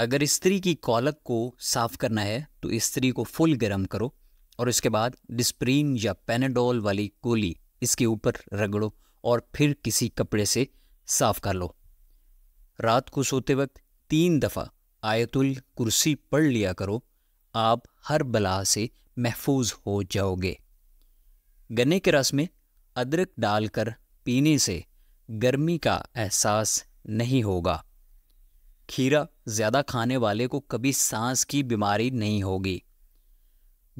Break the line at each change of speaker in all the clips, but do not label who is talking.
अगर स्त्री की कॉलक को साफ करना है तो स्त्री को फुल गर्म करो और इसके बाद डिस्प्रीन या पेनाडोल वाली गोली इसके ऊपर रगड़ो और फिर किसी कपड़े से साफ कर लो रात को सोते वक्त तीन दफ़ा आयतुल कुर्सी पढ़ लिया करो आप हर बला से महफूज हो जाओगे गन्ने के रस में अदरक डालकर पीने से गर्मी का एहसास नहीं होगा खीरा ज़्यादा खाने वाले को कभी सांस की बीमारी नहीं होगी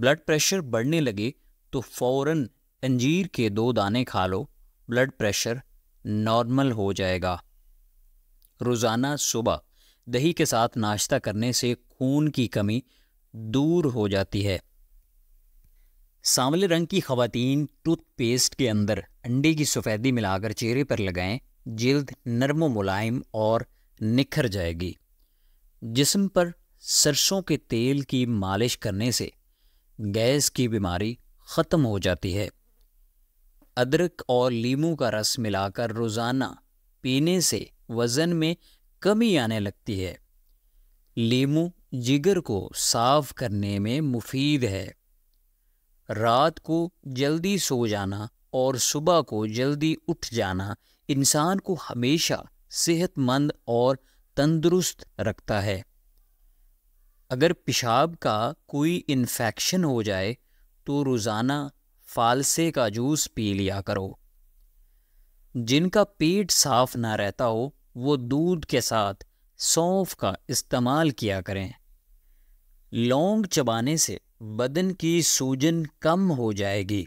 ब्लड प्रेशर बढ़ने लगे तो फौरन अंजीर के दो दाने खा लो ब्लड प्रेशर नॉर्मल हो जाएगा रोज़ाना सुबह दही के साथ नाश्ता करने से खून की कमी दूर हो जाती है सांवले रंग की खवतान टूथपेस्ट के अंदर अंडे की सफ़ेदी मिलाकर चेहरे पर लगाएं जल्द नरम मुलायम और निखर जाएगी जिस्म पर सरसों के तेल की मालिश करने से गैस की बीमारी ख़त्म हो जाती है अदरक और लीमू का रस मिलाकर रोज़ाना पीने से वज़न में कमी आने लगती है लीमू जिगर को साफ करने में मुफीद है रात को जल्दी सो जाना और सुबह को जल्दी उठ जाना इंसान को हमेशा सेहतमंद और तंदुरुस्त रखता है अगर पेशाब का कोई इन्फेक्शन हो जाए तो रोज़ाना फालसे का जूस पी लिया करो जिनका पेट साफ ना रहता हो वो दूध के साथ सौंफ का इस्तेमाल किया करें लौंग चबाने से बदन की सूजन कम हो जाएगी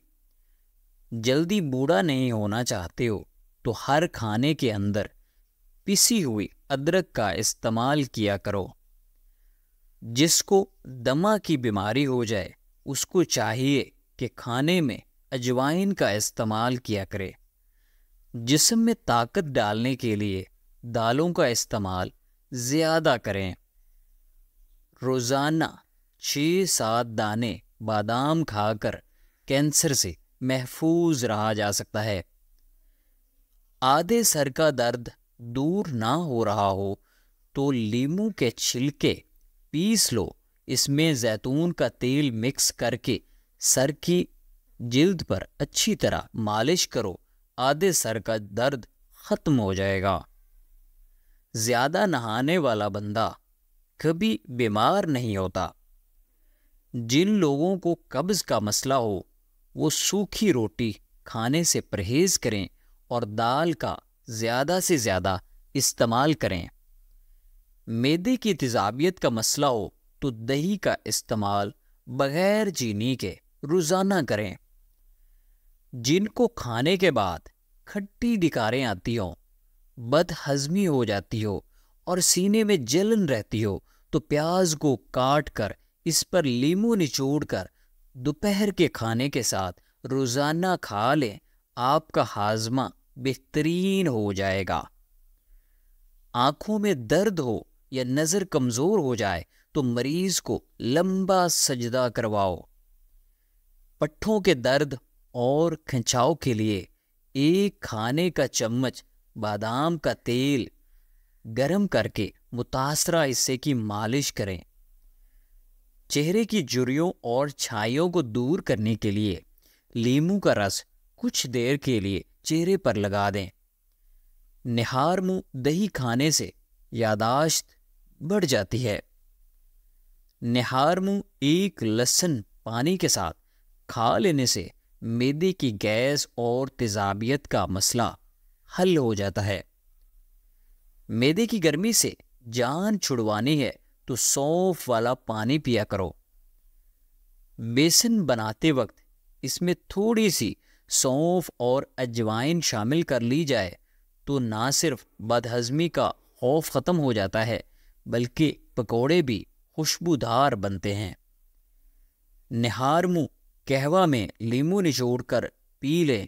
जल्दी बूढ़ा नहीं होना चाहते हो तो हर खाने के अंदर पिसी हुई अदरक का इस्तेमाल किया करो जिसको दमा की बीमारी हो जाए उसको चाहिए कि खाने में अजवाइन का इस्तेमाल किया करे जिसम में ताकत डालने के लिए दालों का इस्तेमाल ज़्यादा करें रोज़ाना छः सात दाने बादाम खाकर कैंसर से महफूज रहा जा सकता है आधे सर का दर्द दूर ना हो रहा हो तो लीमू के छिलके पीस लो इसमें जैतून का तेल मिक्स करके सर की जिल्द पर अच्छी तरह मालिश करो आधे सर का दर्द ख़त्म हो जाएगा ज़्यादा नहाने वाला बंदा कभी बीमार नहीं होता जिन लोगों को कब्ज़ का मसला हो वो सूखी रोटी खाने से परहेज़ करें और दाल का ज़्यादा से ज़्यादा इस्तेमाल करें मैदे की तजाबियत का मसला हो तो दही का इस्तेमाल बग़ैर चीनी के रोज़ाना करें जिनको खाने के बाद खट्टी दिकारें आती हों बद हजमी हो जाती हो और सीने में जलन रहती हो तो प्याज को काट कर इस पर लीमू निचोड़ कर दोपहर के खाने के साथ रोज़ाना खा लें आपका हाजमा बेहतरीन हो जाएगा आंखों में दर्द हो या नज़र कमज़ोर हो जाए तो मरीज को लंबा सजदा करवाओ पट्ठों के दर्द और खिंचाव के लिए एक खाने का चम्मच बादाम का तेल गरम करके मुतासरा हिस्से की मालिश करें चेहरे की जुरियों और छाइयों को दूर करने के लिए लीमू का रस कुछ देर के लिए चेहरे पर लगा दें निहार मुंह दही खाने से यादाश्त बढ़ जाती है निहार मुंह एक लसन पानी के साथ खा लेने से मेदे की गैस और तेजाबियत का मसला हल हो जाता है मेदे की गर्मी से जान छुड़वानी है तो सौंफ वाला पानी पिया करो बेसन बनाते वक्त इसमें थोड़ी सी सौंफ और अजवाइन शामिल कर ली जाए तो ना सिर्फ बदहज़मी का खौफ ख़त्म हो जाता है बल्कि पकौड़े भी खुशबूदार बनते हैं निहारमू कहवा में लीमू निचोड़ कर पी लें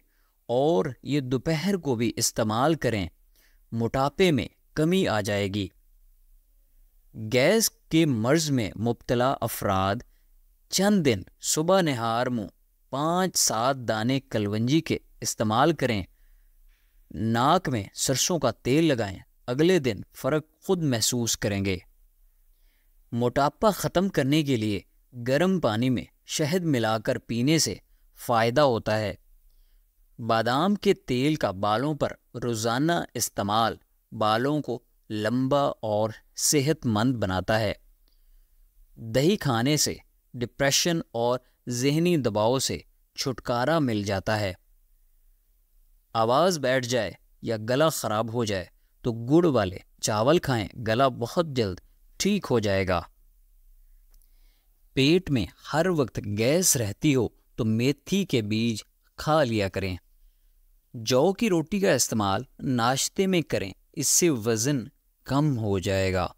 और ये दोपहर को भी इस्तेमाल करें मोटापे में कमी आ जाएगी गैस के मर्ज में मुबतला अफराद चंद दिन सुबह नहार मुँह पाँच सात दाने कलवंजी के इस्तेमाल करें नाक में सरसों का तेल लगाएं अगले दिन फ़र्क खुद महसूस करेंगे मोटापा ख़त्म करने के लिए गर्म पानी में शहद मिलाकर पीने से फ़ायदा होता है बादाम के तेल का बालों पर रोज़ाना इस्तेमाल बालों को लंबा और सेहतमंद बनाता है दही खाने से डिप्रेशन और जहनी दबाव से छुटकारा मिल जाता है आवाज़ बैठ जाए या गला ख़राब हो जाए तो गुड़ वाले चावल खाएं गला बहुत जल्द ठीक हो जाएगा पेट में हर वक्त गैस रहती हो तो मेथी के बीज खा लिया करें जौ की रोटी का इस्तेमाल नाश्ते में करें इससे वज़न कम हो जाएगा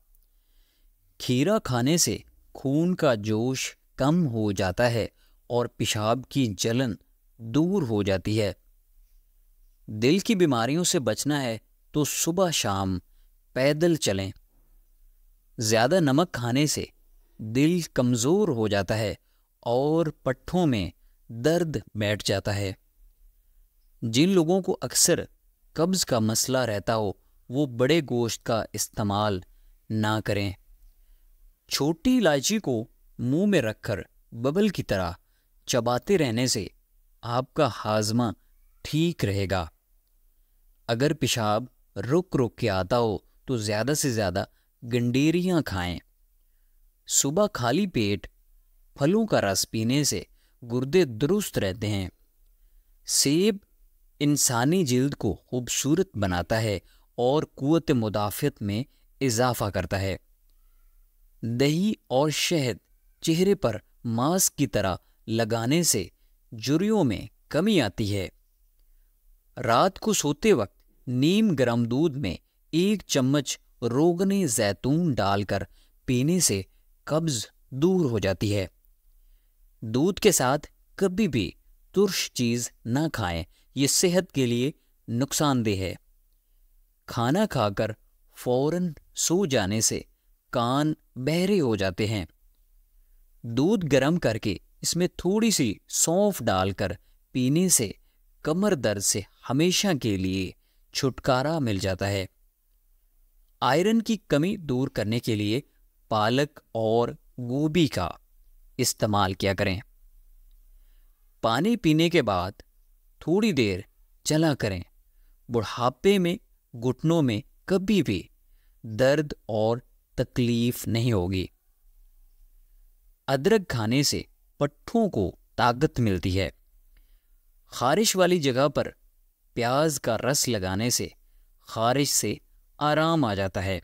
खीरा खाने से खून का जोश कम हो जाता है और पेशाब की जलन दूर हो जाती है दिल की बीमारियों से बचना है तो सुबह शाम पैदल चलें ज़्यादा नमक खाने से दिल कमज़ोर हो जाता है और पट्ठों में दर्द बैठ जाता है जिन लोगों को अक्सर कब्ज़ का मसला रहता हो वो बड़े गोश्त का इस्तेमाल ना करें छोटी इलायची को मुंह में रखकर बबल की तरह चबाते रहने से आपका हाजमा ठीक रहेगा अगर पेशाब रुक रुक के आता हो तो ज़्यादा से ज़्यादा गंडेरियाँ खाएं। सुबह खाली पेट फलों का रस पीने से गुर्दे दुरुस्त रहते हैं सेब इंसानी जल्द को खूबसूरत बनाता है और कुत मुदाफ़त में इजाफा करता है दही और शहद चेहरे पर मास्क की तरह लगाने से जुरियों में कमी आती है रात को सोते वक्त नीम गर्म दूध में एक चम्मच रोगने जैतून डालकर पीने से कब्ज दूर हो जाती है दूध के साथ कभी भी तुर्श चीज़ ना खाएं ये सेहत के लिए नुकसानदेह है खाना खाकर फौरन सो जाने से कान बहरे हो जाते हैं दूध गर्म करके इसमें थोड़ी सी सौंफ डालकर पीने से कमर दर्द से हमेशा के लिए छुटकारा मिल जाता है आयरन की कमी दूर करने के लिए पालक और गोभी का इस्तेमाल किया करें पानी पीने के बाद थोड़ी देर चला करें बुढ़ापे में घुटनों में कभी भी दर्द और तकलीफ नहीं होगी अदरक खाने से पट्ठों को ताकत मिलती है खारिश वाली जगह पर प्याज का रस लगाने से खारिश से आराम आ जाता है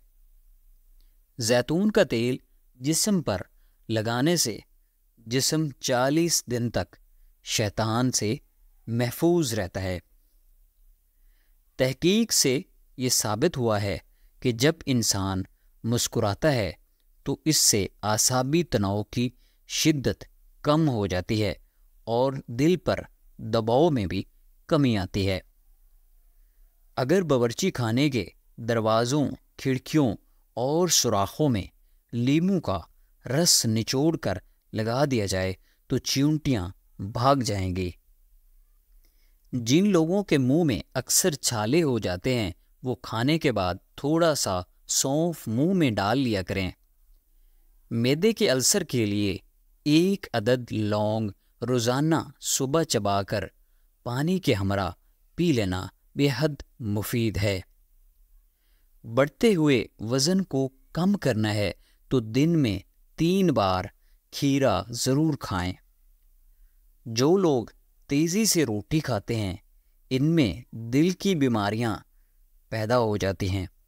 जैतून का तेल जिस्म पर लगाने से जिस्म चालीस दिन तक शैतान से महफूज रहता है तहकीक से ये साबित हुआ है कि जब इंसान मुस्कुराता है तो इससे आसाबी तनाव की शिद्दत कम हो जाती है और दिल पर दबाव में भी कमी आती है अगर बावर्ची खाने के दरवाज़ों खिड़कियों और सुराखों में लीमू का रस निचोड़ कर लगा दिया जाए तो चिंटियाँ भाग जाएंगी जिन लोगों के मुंह में अक्सर छाले हो जाते हैं वो खाने के बाद थोड़ा सा सौंफ मुंह में डाल लिया करें मैदे के अल्सर के लिए एक अदद लौंग रोज़ाना सुबह चबाकर पानी के हमरा पी लेना बेहद मुफीद है बढ़ते हुए वज़न को कम करना है तो दिन में तीन बार खीरा ज़रूर खाएं। जो लोग तेज़ी से रोटी खाते हैं इनमें दिल की बीमारियां पैदा हो जाती हैं